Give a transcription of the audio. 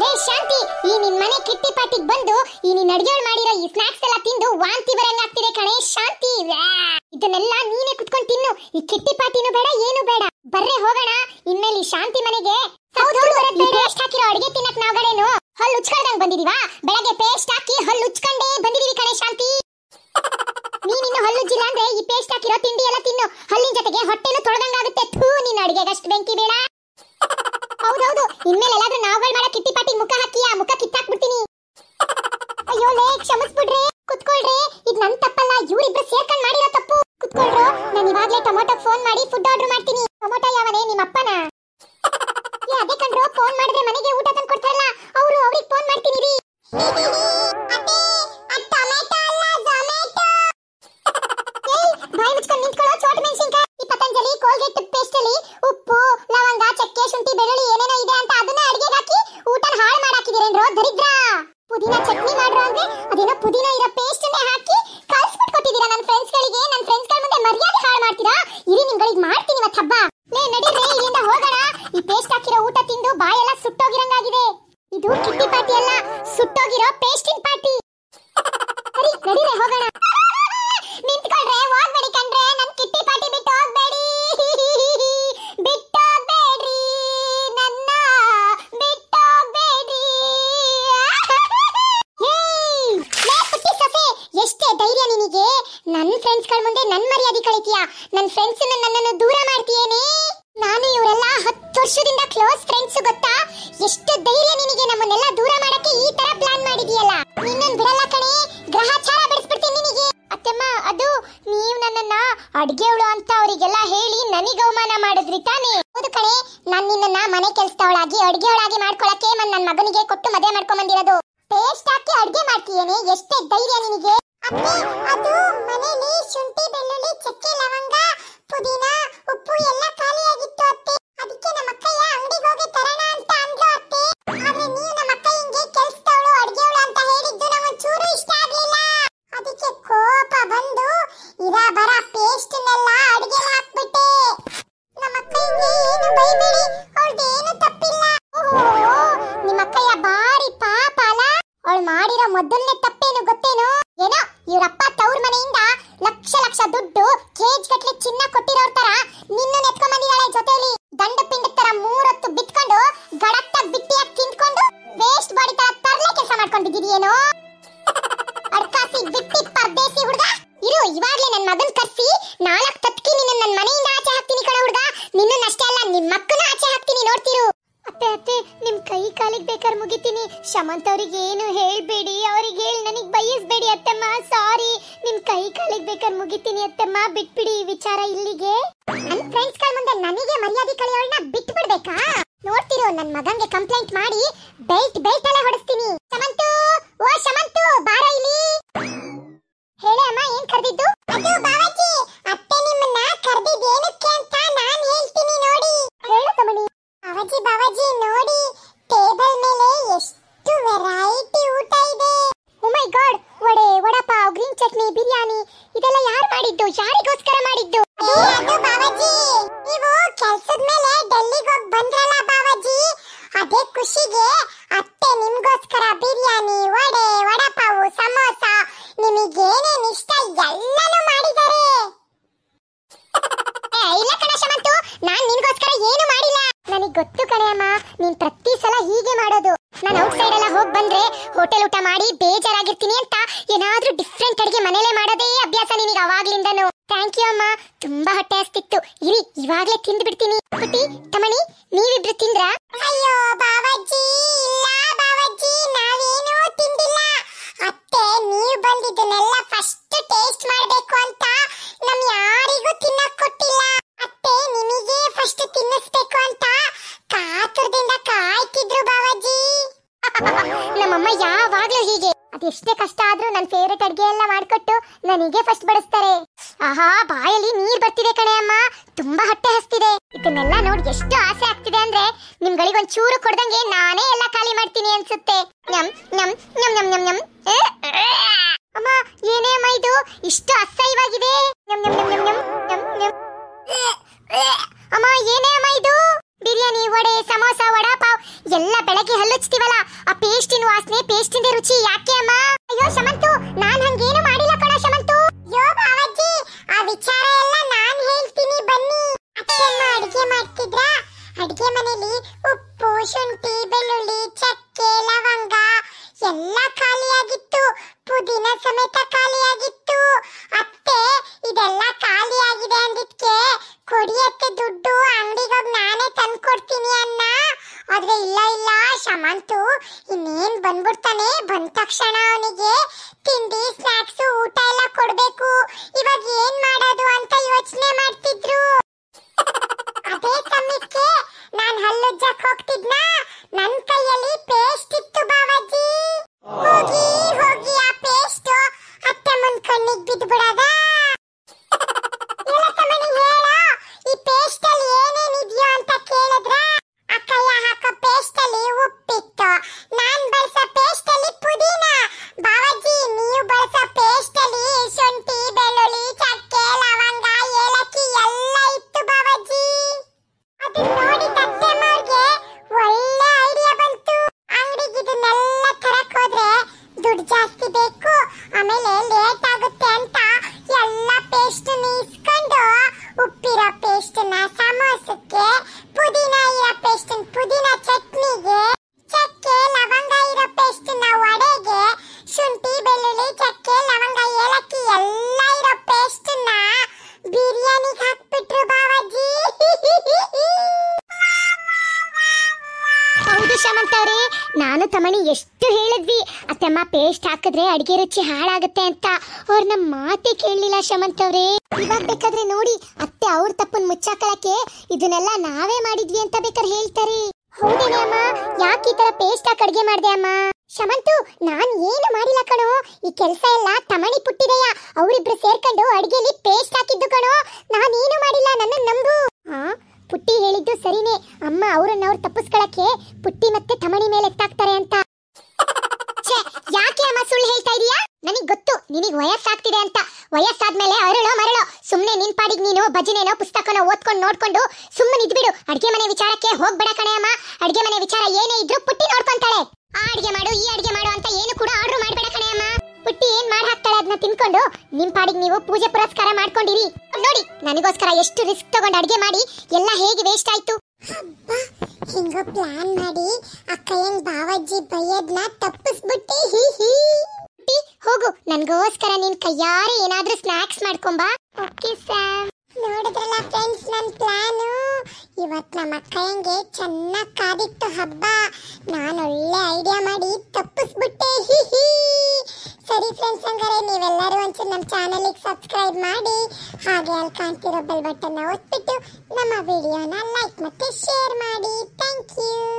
ಲೇ ಶಾಂತಿ ಈ ನಿನ್ ಮನೆ ಕಿಟ್ಟಿ ಪಾಟಿಗೆ ಬಂದು ಈ ನಿನ್ ಅಡಿಗೆ ಮಾಡಿರೋ ಈ ಸ್ನಾಕ್ಸ್ ಎಲ್ಲ ತಿಂದು ವಾಂತಿ ಬರಂಗ ಆಗ್ತಿದೆ ಕಣೆ ಶಾಂತಿ ಇದನ್ನೆಲ್ಲ ನೀನೇ ಕುತ್ಕೊಂಡು ತಿನ್ನು ಈ ಕಿಟ್ಟಿ ಪಾಟಿನು ಬೇಡ ಏನು ಬೇಡ ಬರ್ರೆ ಹೋಗೋಣ ಇನ್ಮೇಲೆ ಈ ಶಾಂತಿ ಮನೆಗೆ ಪೇಸ್ಟ್ ಹಾಕಿರೋ ಅಡಿಗೆ ತಿನ್ನಕ್ ನಾವ್ಗಳೇನು ಹಲ್ಲು ಉಚ್ಕೊಂಡಂಗ್ ಬಂದಿದೀವಾ ಬೆಳಗ್ಗೆ ಪೇಸ್ಟ್ ಹಾಕಿ ಹಲ್ಲು ಉಚ್ಕೊಂಡೇ ಬಂದಿದೀವಿ ಕಣೆ ಶಾಂತಿ ಹಲ್ಲು ಹಲ್ಲುಜ್ಜಿಲ್ಲ ಅಂದ್ರೆ ಈ ಪೇಸ್ಟ್ ಹಾಕಿರೋ ತಿಂಡಿ ಎಲ್ಲ ಆಗ್ಲೇ ಟೊಮೊಟೊ ಫೋನ್ ಮಾಡಿ ಫುಡ್ ಆರ್ಡರ್ ಮಾಡ್ತೀನಿ ಟೊಮೊಟೊ ಯಾವನೇ ನಿಮ್ಮ ಅಪ್ಪನ ಅದೇ ಕಂಡ್ರು ಫೋನ್ ಮಾಡಿದ್ರೆ ಮನೆಗೆ ಊಟ ತಂದು ಕೊಡ್ತಾರಲ್ಲ ಅವರು ಅವ್ರಿಗೆ ಫೋನ್ ಮಾಡ್ತೀನಿ ರೀ ಪೇಸ್ಟ್ ಅಲ್ಲಿ ಉಪ್ಪು ಲವಂಗ ಚಕ್ಕೆ ಶುಂಠಿ ಬೆಳ್ಳುಳ್ಳಿ ಏನೇನೋ ಇದೆ ಅಂತ ಹಾಕಿ ಪುದೀನ ಚಟ್ನಿ ಮಾಡ್ರು ಅಂದ್ರೆ ಅದೇನೋ ಪುದೀನ ಇರೋ ಪೇಸ್ಟ್ ಹಾಕಿ ಕಲ್ಸ್ಬಿಟ್ಟು ಕೊಟ್ಟಿದ್ದೀರಾ ನನ್ನ ನನ್ನ ಫ್ರೆಂಡ್ಸ್ ಇಲ್ಲಿ ಇರಿ ನಿಮ್ಗಳಿಗೆ ಮಾಡ್ತೀನಿ ಇವತ್ತು ಹಬ್ಬ ಲೇ ನಡೀರಿ ಇಲ್ಲಿಂದ ಹೋಗೋಣ ಈ ಪೇಸ್ಟ್ ಹಾಕಿರೋ ಊಟ ತಿಂದು ಬಾಯೆಲ್ಲ ಸುಟ್ಟೋಗಿರಂಗಾಗಿದೆ ಇದು ಕಿಟ್ಟಿ ಪಾಟಿ ಅಲ್ಲ ಸುಟ್ಟೋಗಿರೋ ಪೇಸ್ಟಿನ ನಿಂತ್ಕೊಳ್ಳ ಮುಂದೆ ನನ್ನ ಮರ್ಯಾದೆ ಕಳಿತೀಯಾ ನನ್ ಫ್ರೆಂಡ್ಸ್ ನನ್ನನ್ನು ದೂರ ಮಾಡ್ತೀಯೇನೆ ನಾನು ಇವರೆಲ್ಲ ಹತ್ತು ವರ್ಷದಿಂದ ಕ್ಲೋಸ್ ಫ್ರೆಂಡ್ಸ್ ಗೊತ್ತಾ ಎಷ್ಟು ಧೈರ್ಯ ನಿನಗೆ ನಮ್ಮನ್ನೆಲ್ಲ ದೂರ ಮಾಡಕ್ಕೆ ಈ ತರ ಪ್ಲಾನ್ ಮಾಡಿದೀಯಲ್ಲ ನಿನ್ನನ್ನು ಬಿಡಲ್ಲ ಕಣೆ ಗ್ರಹಚಾರ ಬಿಡಿಸ್ಬಿಡ್ತೀನಿ ನಿನಗೆ ಅತ್ತಮ್ಮ ಅದು ನೀವು ನನ್ನನ್ನ ಅಡ್ಗೆವಳು ಅಂತ ಅವರಿಗೆಲ್ಲ ಹೇಳಿ ನನಗೆ ಅವಮಾನ ಮಾಡಿದ್ರಿ ತಾನೇ ಹೌದು ಕಣೆ ನಾನು ನಿನ್ನನ್ನ ಮನೆ ಕೆಲಸದವಳಾಗಿ ಅಡ್ಗೆವಳಾಗಿ ಮಾಡ್ಕೊಳಕ್ಕೆ ನನ್ನ ಮಗನಿಗೆ ಕೊಟ್ಟು ಮದುವೆ ಮಾಡ್ಕೊಂಡ್ ಬಂದಿರೋದು ಟೇಸ್ಟ್ ಹಾಕಿ ಅಡ್ಗೆ ಮಾಡ್ತೀಯೇನೆ ಎಷ್ಟೇ ಧೈರ್ಯ ನಿನಗೆ ಅಪ್ಪ ಇವರಪ್ಪ ತವ್ರ ಮನೆಯಿಂದ ಲಕ್ಷ ಲಕ್ಷ ದುಡ್ಡು ಕೇಜ್ ಗಟ್ಟಲೆ ಚಿನ್ನ ಕೊಟ್ಟಿರೋರ್ ತರ ನಿನ್ನ ನೆತ್ಕೊಂಡ್ ಮನಿಯಾಳೆ ಜೊತೆಲಿ ಗಂಡ ಪಿಂಡ ತರ ಮೂರೊತ್ತು ಬಿತ್ಕೊಂಡು ಗಡತ್ತ ಬಿಟ್ಟಿಯಾಗಿ ತಿಂದ್ಕೊಂಡು ವೇಸ್ಟ್ ಬಾಡಿ ತರ ತರ್ಲೆ ಕೆಲಸ ಮಾಡ್ಕೊಂಡಿದ್ದೀರಿಯೇನೋ ಅಡ್ಕಾಸಿ ಬಿಟ್ಟಿ ಪರ್ದೇಸಿ ಹುಡುಗ ಇರು ಇವಾಗ್ಲೇ ನನ್ನ ಮಗನ್ ಕರ್ಸಿ ನಾಲ್ಕು ತತ್ಕಿ ನಿನ್ನ ನನ್ನ ಮನೆಯಿಂದ ಆಚೆ ಹಾಕ್ತೀನಿ ಕಣ ಹುಡುಗ ಅಷ್ಟೇ ಅಲ್ಲ ನಿಮ್ಮ ಮಕ್ಕನ ಆಚೆ ಹಾಕ್ತೀನಿ ನೋಡ್ತಿರು ಅತ್ತೆ ಅತ್ತೆ ನಿಮ್ ಕೈ ಕಾಲಿಗೆ ಬೇಕಾದ್ರೆ ಮುಗಿತೀನಿ ಶಮಂತ್ ಅವ್ರಿಗೆ ಏನು ಕಾಲಿಗೆ ಬೇಕಾದ್ರೆ ಮುಗಿತೀನಿ ಅತ್ತಮ್ಮ ಬಿಟ್ಬಿಡಿ ಈ ವಿಚಾರ ಇಲ್ಲಿಗೆ ನನ್ನ ಫ್ರೆಂಡ್ಸ್ ಕಾಲ್ ಮುಂದೆ ನನಗೆ ಮರ್ಯಾದೆ ಕಳೆಯೋಳನ್ನ ಬಿಟ್ಬಿಡ್ಬೇಕಾ ನೋಡ್ತಿರೋ ನನ್ನ ಮಗಂಗೆ ಕಂಪ್ಲೇಂಟ್ ಮಾಡಿ ಬೆಲ್ಟ್ ಬೆಲ್ಟ್ ಅಲ್ಲೇ ಹೊಡಿಸ್ತೀನಿ ಸಮಂತು ಓ ಶಮಂತು ಬಾರ ಇಲ್ಲಿ ಹೇಳೇ ಅಮ್ಮ ಏನ್ ಕರೆದಿದ್ದು ಅದು ಮಾಡಿದ್ದು ಯಾರಿಗೋಸ್ಕರ ಮಾಡಿದ್ದು ಅದು ಬಾವಾಜಿ ನೀವು ಕೆಲಸದ ಮೇಲೆ ಡೆಲ್ಲಿಗೆ ಹೋಗಿ ಬಂದ್ರಲ್ಲ ಬಾಬಾಜಿ ಅದೇ ಖುಷಿಗೆ ಅತ್ತೆ ನಿಮ್ಗೋಸ್ಕರ ಬಿರಿಯಾನಿ ವಡೆ ವಡಪಾವು ಸಮೋಸ ನಿಮಗೇನೇನು ಇಷ್ಟ ಎಲ್ಲನೂ ಮಾಡಿದ್ದಾರೆ ಇಲ್ಲ ಕಣ ನಾನು ನಾನ್ ನಿನ್ಗೋಸ್ಕರ ಏನು ಮಾಡಿಲ್ಲ ನನಗ್ ಗೊತ್ತು ಕಣೆ ಅಮ್ಮ ನೀನ್ ಪ್ರತಿ ಸಲ ಹೀಗೆ ಮಾಡೋದು ನಾನು ಔಟ್ ಸೈಡ್ ಎಲ್ಲ ಹೋಗಿ ಬಂದ್ರೆ ಹೋಟೆಲ್ ಊಟ ಮಾಡಿ ಬೇಜಾರು ಥ್ಯಾಂಕ್ ಯು ಅಮ್ಮ ತುಂಬಾ ಹೊಟ್ಟೆ ಹಸ್ತಿತ್ತು ಇರಿ ಇವಾಗ್ಲೇ ತಿಂದು ಬಿಡ್ತೀನಿ ಪುಟಿ ತಮಣಿ ನೀವಿಬ್ರು ತಿಂದ್ರ ಅಯ್ಯೋ ಬಾಬಾಜಿ ಇಲ್ಲ ಬಾಬಾಜಿ ನಾವೇನೂ ತಿಂದಿಲ್ಲ ಅತ್ತೆ ನೀವು ಬಂದಿದ್ದನ್ನೆಲ್ಲ ಫಸ್ಟ್ ಟೇಸ್ಟ್ ಮಾಡಬೇಕು ಅಂತ ನಮ್ ಯಾರಿಗೂ ತಿನ್ನಕ್ ಕೊಟ್ಟಿಲ್ಲ ಅತ್ತೆ ನಿಮಗೆ ಫಸ್ಟ್ ತಿನ್ನಿಸ್ಬೇಕು ಅಂತ ಕಾತುರದಿಂದ ಕಾಯ್ತಿದ್ರು ಬಾಬಾಜಿ ನಮ್ಮಮ್ಮ ಯಾವಾಗ್ಲೂ ಹೀಗೆ ಅದೆಷ್ಟೇ ಕಷ್ಟ ಆದ್ರೂ ನನ್ನ ಫೇವ್ರೆಟ್ ಅಡ್ಗೆ ಎಲ್ಲ ಮಾಡ್ಕೊಟ್ಟು ನನಗೆ ಫಸ್ಟ್ ಬಡಿಸ್ತಾರೆ ಆಹಾ ಬಾಯಲ್ಲಿ ನೀರ್ ಬರ್ತಿದೆ ಕಣೆ ಅಮ್ಮ ತುಂಬಾ ಹೊಟ್ಟೆ ಹಸ್ತಿದೆ ಇದನ್ನೆಲ್ಲ ನೋಡಿ ಎಷ್ಟು ಆಸೆ ಆಗ್ತಿದೆ ಅಂದ್ರೆ ನಿಮ್ಗಳಿಗೆ ಒಂದ್ ಚೂರು ಕೊಡ್ದಂಗೆ ನಾನೇ ಎಲ್ಲ ಖಾಲಿ ಮಾಡ್ತೀನಿ ಅನ್ಸುತ್ತೆ ಅಮ್ಮ ಏನೇ ಅಮ್ಮ ಇದು ಇಷ್ಟು ಅಸಹ್ಯವಾಗಿದೆ ಅಮ್ಮ ಏನೇ ಅಮ್ಮ ಇದು ಬಿರಿಯಾನಿ ವಡೆ ಸಮೋಸ ವಡಾ ಪಾವ್ ಎಲ್ಲ ಬೆಳಗ್ಗೆ ಹಲ್ಲುಚ್ತೀವಲ್ಲ ಆ ಪೇಸ್ಟಿನ ವಾಸನೆ ಪೇಸ್ಟಿಂದ ರುಚಿ ಯಾಕೆ ಅಮ್ಮ ಅಯ್ಯೋ ಶಮಂತು ನಾನ್ ಹಂಗೇನು ವಿಚಾರ ಎಲ್ಲ ನಾನು ಹೇಳ್ತೀನಿ ಬನ್ನಿ ಅತ್ತೆಮ್ಮ ಅಡುಗೆ ಮಾಡ್ತಿದ್ರ ಅಡ್ಗೆ ಮನೆಯಲ್ಲಿ ಉಪ್ಪು ಶುಂಠಿ ಬೆಳ್ಳುಳ್ಳಿ ಚಕ್ಕೆ ಲವಂಗ ಎಲ್ಲ ಖಾಲಿಯಾಗಿತ್ತು ಪುದೀನ ಸಮೇತ ಖಾಲಿಯಾಗಿತ್ತು ಅತ್ತೆ ಇದೆಲ್ಲ ಖಾಲಿಯಾಗಿದೆ ಅಂದಿದ್ಕೆ ಕೊಡಿ ಅತ್ತೆ ದುಡ್ಡು ಅಂಗಡಿಗೆ ನಾನೇ ತಂದ್ಕೊಡ್ತೀನಿ ಅಣ್ಣ ಆದ್ರೆ ಇಲ್ಲ ಇಲ್ಲ ಶಮಂತು ಇನ್ನೇನ್ ಬಂದ್ಬಿಡ್ತಾನೆ ಬಂದ ತಕ್ಷಣ ಅವನಿಗೆ ತಿಂಡಿ ಸ್ನಾಕ್ಸ್ ಊಟ ಎಲ್ಲ ಕೊಡ್ಬೇಕು ಇವಾಗ ಏನ್ ಮಾಡೋದು ಅಂತ ಯೋಚನೆ ಮಾಡ್ತಿದ್ರು ಅದೇ ಸಮಯಕ್ಕೆ ನಾನ್ ಹಲ್ಲುಜ್ಜಕ್ಕೆ ಹೋಗ್ತಿದ್ನ ನನ್ ಕೈಯಲ್ಲಿ ಪೇಸ್ಟ್ ಇತ್ತು ಬಾಬಾಜಿ ಹೋಗಿ ಹೋಗಿ ಆ ಪೇಸ್ಟ್ ಅತ್ತೆ ಮುಂದ್ ಕಣ್ಣಿಗೆ ಬಿಡೋದಾ ನೋಡಿ ಅವರೇ ನಾನು ತಮಣಿ ಎಷ್ಟು ಹೇಳಿದ್ವಿ ಅತ್ತಮ್ಮ ಪೇಸ್ಟ್ ಹಾಕಿದ್ರೆ ಅಡಿಗೆ ರುಚಿ ಹಾಳಾಗುತ್ತೆ ಅಂತ ಅವ್ರ ನಮ್ಮ ಮಾತೆ ಕೇಳಲಿಲ್ಲ ಶ್ಯಾಮಂತವ್ರೆ ಇವಾಗ ಬೇಕಾದ್ರೆ ನೋಡಿ ಅತ್ತೆ ಅವ್ರ ತಪ್ಪನ್ನ ಮುಚ್ಚಾಕಳಕ್ಕೆ ಇದನ್ನೆಲ್ಲ ನಾವೇ ಮಾಡಿದ್ವಿ ಅಂತ ಬೇಕಾದ್ರೆ ಹೇಳ್ತಾರೆ ಹೌದೇನೆ ಅಮ್ಮ ಯಾಕೆ ಈ ತರ ಪೇಸ್ಟ್ ಹಾಕಿ ಅಡಿಗೆ ಮಾಡಿದೆ ಅಮ್ಮ ಶಮಂತು ನಾನ್ ಏನು ಮಾಡಿಲ್ಲ ಕಣೋ ಈ ಕೆಲಸ ಎಲ್ಲ ತಮಣಿ ಪುಟ್ಟಿದೆಯಾ ಅವರಿಬ್ರು ಸೇರ್ಕೊಂಡು ಅಡಿಗೆಲಿ ಪೇಸ್ಟ್ ಹಾಕಿದ್ದು ಕಣೋ ನಾನೇನು ಮಾಡಿಲ್ಲ ನನ್ನ ನಂಬು ಹಾ ಪುಟ್ಟಿ ಹೇಳಿದ್ದು ಸರಿನೇ ಅಮ್ಮ ಅವರನ್ನ ಅವ್ರು ತಪ್ಪಿಸ್ಕೊಳಕ್ಕೆ ಪುಟ್ಟಿ ಮತ್ತೆ ತಮಣಿ ಮೇಲೆ ಎತ್ತಾಕ್ತಾರೆ ಅಂತ ಯಾಕೆ ಅಮ್ಮ ಸುಳ್ಳು ಹೇಳ್ತಾ ಇದೀಯಾ ನನಗೆ ಗೊತ್ತು ನಿನಗೆ ವಯಸ್ಸಾಗ್ತಿದೆ ಅಂತ ವಯಸ್ಸಾದ್ಮೇಲೆ ಅರಳು ಮರಳು ಸುಮ್ಮನೆ ನಿನ್ ಪಾಡಿಗೆ ನೀನು ಭಜನೆನೋ ಪುಸ್ತಕನೋ ಓದ್ಕೊಂಡು ನೋಡ್ಕೊಂಡು ಸುಮ್ಮನೆ ಇದ್ಬಿಡು ಅಡ್ಗೆ ಮನೆ ವಿಚಾರಕ್ಕೆ ಹೋಗ್ಬೇಡ ಕಣೆ ಅಮ್ಮ ಅಡ್ಗೆ ಮನೆ ವಿಚಾರ ಏನೇ ಇದ್ರೂ ಪುಟ್ಟಿ ನೋಡ್ಕೊಂತಾಳೆ ಆ ಅಡ್ಗೆ ಮಾಡು ಈ ಅಡ್ಗೆ ಮಾಡು ಅಂತ ಏನು ಕೂಡ ಆರ್ಡರ್ ಅದನ್ನ ತಿನ್ಕೊಂಡು ನಿಮ್ ಪಾಡಿಗೆ ನೀವು ಪೂಜೆ ಪುರಸ್ಕಾರ ಮಾಡ್ಕೊಂಡಿರಿ ನೋಡಿ ನನಗೋಸ್ಕರ ಎಷ್ಟು ರಿಸ್ಕ್ ತಗೊಂಡು ಅಡಿಗೆ ಮಾಡಿ ಎಲ್ಲ ಹೇಗೆ ವೇಸ್ಟ್ ಆಯ್ತು ಹಿಂಗ ಪ್ಲಾನ್ ಮಾಡಿ ಅಕ್ಕಯ್ಯನ್ ಬಾವಜ್ಜಿ ಬೈಯದ್ನ ತಪ್ಪಿಸ್ಬಿಟ್ಟಿ ಹಿ ಹಿ ಹೋಗು ನನಗೋಸ್ಕರ ನೀನ್ ಕೈಯಾರೆ ಏನಾದ್ರೂ ಸ್ನಾಕ್ಸ್ ಮಾಡ್ಕೊಂಬಾ ಓಕೆ ಸ್ಯಾಮ್ ನೋಡಿದ್ರಲ್ಲ ಫ್ರೆಂಡ್ಸ್ ನನ್ನ ಪ್ಲಾನು ಇವತ್ತು ನಮ್ಮ ಅಕ್ಕಯ್ಯಂಗೆ ಚೆನ್ನಾಗಿ ಕಾದಿತ್ತು ಹಬ್ಬ ನಾನು ಸಬ್ಸ್ಕ್ರೈಬ್ ಮಾಡಿ ಹಾಗೆ ಅಲ್ಲಿ ಕಾಣ್ತಿರೋ ಬೆಲ್ ಬಟನ್ ಒತ್ಬಿಟ್ಟು ನಮ್ಮ ವಿಡಿಯೋನ ಲೈಕ್ ಮತ್ತು ಶೇರ್ ಮಾಡಿ ಥ್ಯಾಂಕ್ ಯು